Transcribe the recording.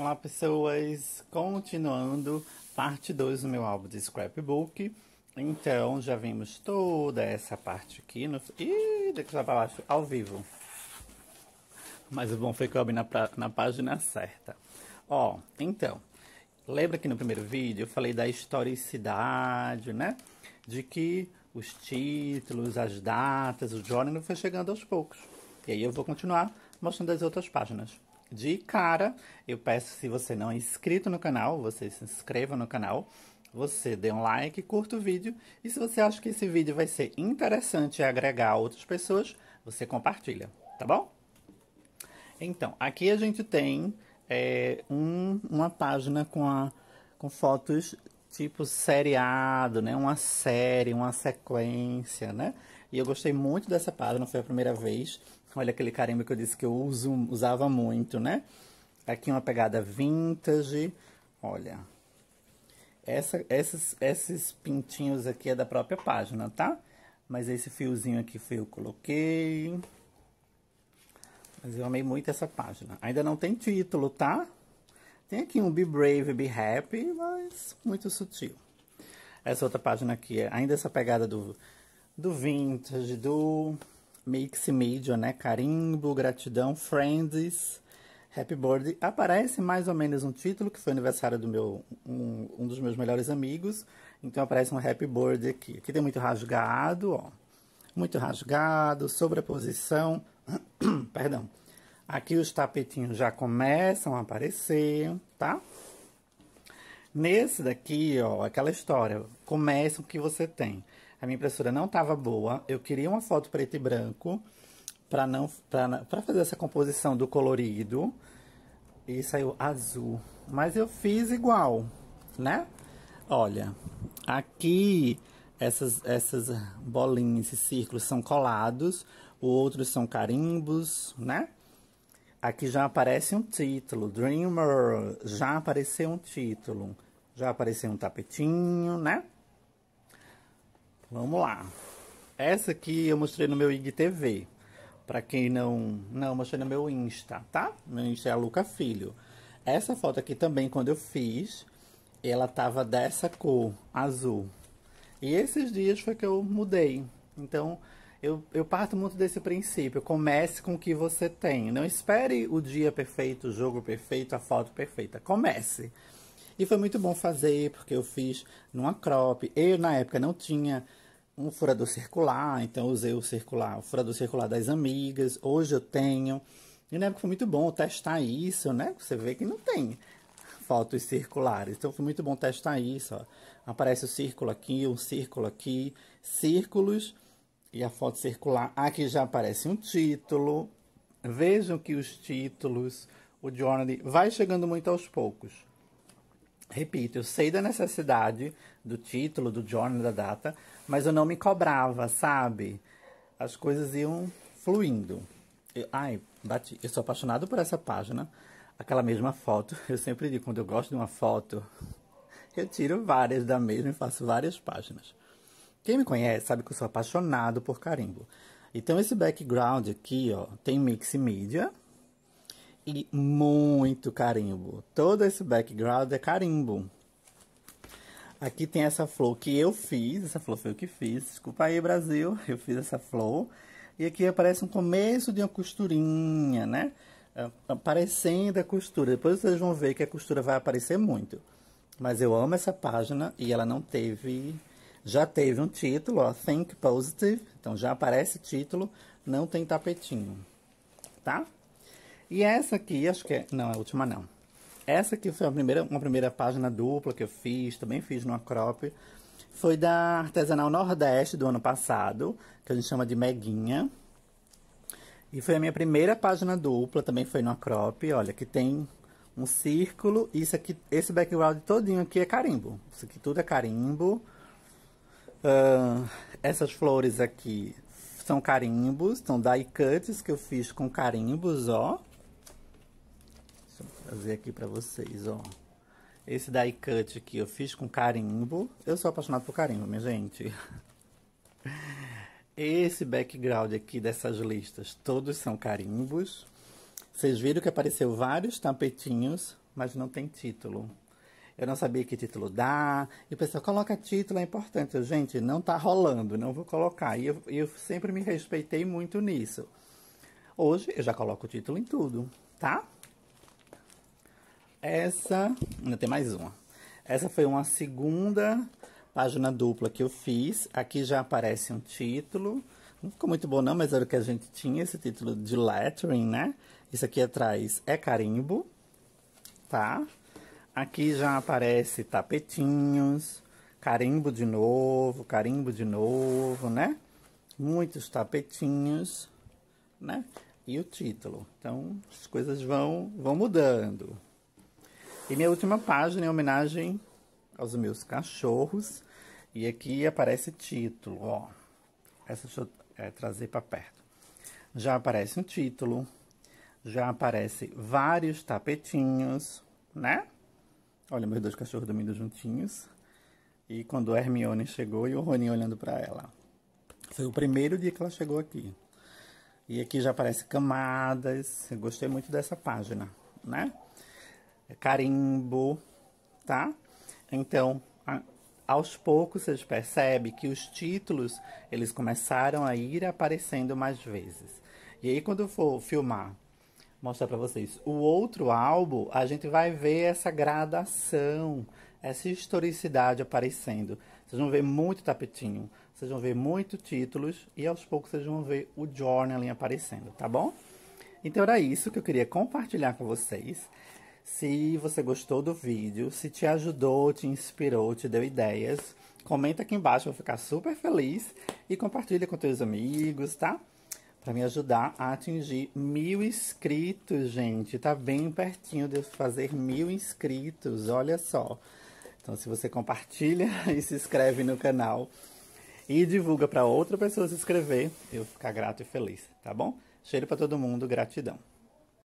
Olá pessoas, continuando parte 2 do meu álbum de scrapbook. Então, já vimos toda essa parte aqui no... Ih, daqui pra baixo, ao vivo. Mas o bom foi que eu abri na, na página certa. Ó, então, lembra que no primeiro vídeo eu falei da historicidade, né? De que os títulos, as datas, o journal foi chegando aos poucos. E aí eu vou continuar mostrando as outras páginas de cara, eu peço se você não é inscrito no canal, você se inscreva no canal, você dê um like, curta o vídeo e se você acha que esse vídeo vai ser interessante e agregar outras pessoas, você compartilha, tá bom? Então, aqui a gente tem é, um, uma página com, a, com fotos tipo seriado, né? Uma série, uma sequência, né? E eu gostei muito dessa página, foi a primeira vez. Olha aquele carimbo que eu disse que eu uso, usava muito, né? Aqui uma pegada vintage. Olha. Essa, esses, esses pintinhos aqui é da própria página, tá? Mas esse fiozinho aqui foi eu coloquei. Mas eu amei muito essa página. Ainda não tem título, tá? Tem aqui um Be Brave, Be Happy, mas muito sutil. Essa outra página aqui, é ainda essa pegada do, do vintage, do mix media, né? Carimbo, gratidão, friends, happy birthday. Aparece mais ou menos um título, que foi aniversário do meu, um, um dos meus melhores amigos. Então aparece um happy birthday aqui. Aqui tem muito rasgado, ó. Muito rasgado, sobreposição. Perdão Aqui os tapetinhos já começam a aparecer, tá? Nesse daqui, ó, aquela história, começa o que você tem. A minha impressora não estava boa, eu queria uma foto preto e branco para não para fazer essa composição do colorido. E saiu azul, mas eu fiz igual, né? Olha, aqui essas essas bolinhas, esses círculos são colados, outros são carimbos, né? Aqui já aparece um título, Dreamer, já apareceu um título, já apareceu um tapetinho, né? Vamos lá. Essa aqui eu mostrei no meu IGTV. Pra quem não... Não, mostrei no meu Insta, tá? Meu Insta é Luca Filho. Essa foto aqui também, quando eu fiz, ela tava dessa cor, azul. E esses dias foi que eu mudei. Então, eu, eu parto muito desse princípio. Comece com o que você tem. Não espere o dia perfeito, o jogo perfeito, a foto perfeita. Comece. E foi muito bom fazer, porque eu fiz numa crop. Eu, na época, não tinha um furador circular, então usei o circular, o furador circular das amigas. Hoje eu tenho. E na época foi muito bom testar isso, né? Você vê que não tem fotos circulares. Então foi muito bom testar isso. Ó. Aparece o círculo aqui, um círculo aqui, círculos e a foto circular. Aqui já aparece um título. Vejam que os títulos, o Journey vai chegando muito aos poucos. Repito, eu sei da necessidade do título, do Journey, da data, mas eu não me cobrava, sabe? As coisas iam fluindo. Eu, ai, bati. Eu sou apaixonado por essa página. Aquela mesma foto. Eu sempre digo, quando eu gosto de uma foto, eu tiro várias da mesma e faço várias páginas. Quem me conhece sabe que eu sou apaixonado por carimbo. Então esse background aqui, ó, tem mix mídia e muito carimbo. Todo esse background é carimbo. Aqui tem essa flor que eu fiz, essa flor foi eu que fiz. Desculpa aí, Brasil, eu fiz essa flor. E aqui aparece um começo de uma costurinha, né? É, aparecendo a costura. Depois vocês vão ver que a costura vai aparecer muito. Mas eu amo essa página e ela não teve já teve um título, ó, Think Positive, então já aparece título, não tem tapetinho, tá? E essa aqui, acho que é, não, é a última não. Essa aqui foi a primeira, uma primeira página dupla que eu fiz, também fiz numa crop, foi da Artesanal Nordeste do ano passado, que a gente chama de Meguinha. E foi a minha primeira página dupla, também foi numa crop, olha, que tem um círculo, isso aqui, esse background todinho aqui é carimbo. Isso aqui tudo é carimbo, Uh, essas flores aqui são carimbos, são então die cuts que eu fiz com carimbos, ó. Deixa eu trazer aqui pra vocês, ó. Esse die cut aqui eu fiz com carimbo. Eu sou apaixonado por carimbo, minha gente. Esse background aqui dessas listas, todos são carimbos. Vocês viram que apareceu vários tapetinhos, mas não tem título eu não sabia que título dar. E o pessoal coloca título, é importante. Eu, gente, não tá rolando, não vou colocar. E eu, eu sempre me respeitei muito nisso. Hoje eu já coloco o título em tudo, tá? Essa. Ainda tem mais uma. Essa foi uma segunda página dupla que eu fiz. Aqui já aparece um título. Não ficou muito bom, não, mas era o que a gente tinha, esse título de lettering, né? Isso aqui atrás é carimbo, tá? Aqui já aparece tapetinhos, carimbo de novo, carimbo de novo, né? Muitos tapetinhos, né? E o título. Então, as coisas vão, vão mudando. E minha última página é homenagem aos meus cachorros. E aqui aparece título, ó. Essa deixa eu é, trazer para perto. Já aparece um título, já aparece vários tapetinhos, né? Olha, meus dois cachorros dormindo juntinhos. E quando a Hermione chegou e o Rony olhando para ela. Foi o primeiro dia que ela chegou aqui. E aqui já aparece camadas. Eu gostei muito dessa página, né? É carimbo, tá? Então, a, aos poucos vocês percebem que os títulos, eles começaram a ir aparecendo mais vezes. E aí quando eu for filmar mostrar para vocês. O outro álbum, a gente vai ver essa gradação, essa historicidade aparecendo. Vocês vão ver muito tapetinho, vocês vão ver muito títulos e aos poucos vocês vão ver o journaling aparecendo, tá bom? Então era isso que eu queria compartilhar com vocês. Se você gostou do vídeo, se te ajudou, te inspirou, te deu ideias, comenta aqui embaixo, eu vou ficar super feliz e compartilha com teus amigos, tá? para me ajudar a atingir mil inscritos, gente. Tá bem pertinho de eu fazer mil inscritos, olha só. Então, se você compartilha e se inscreve no canal e divulga para outra pessoa se inscrever, eu vou ficar grato e feliz, tá bom? Cheiro para todo mundo, gratidão.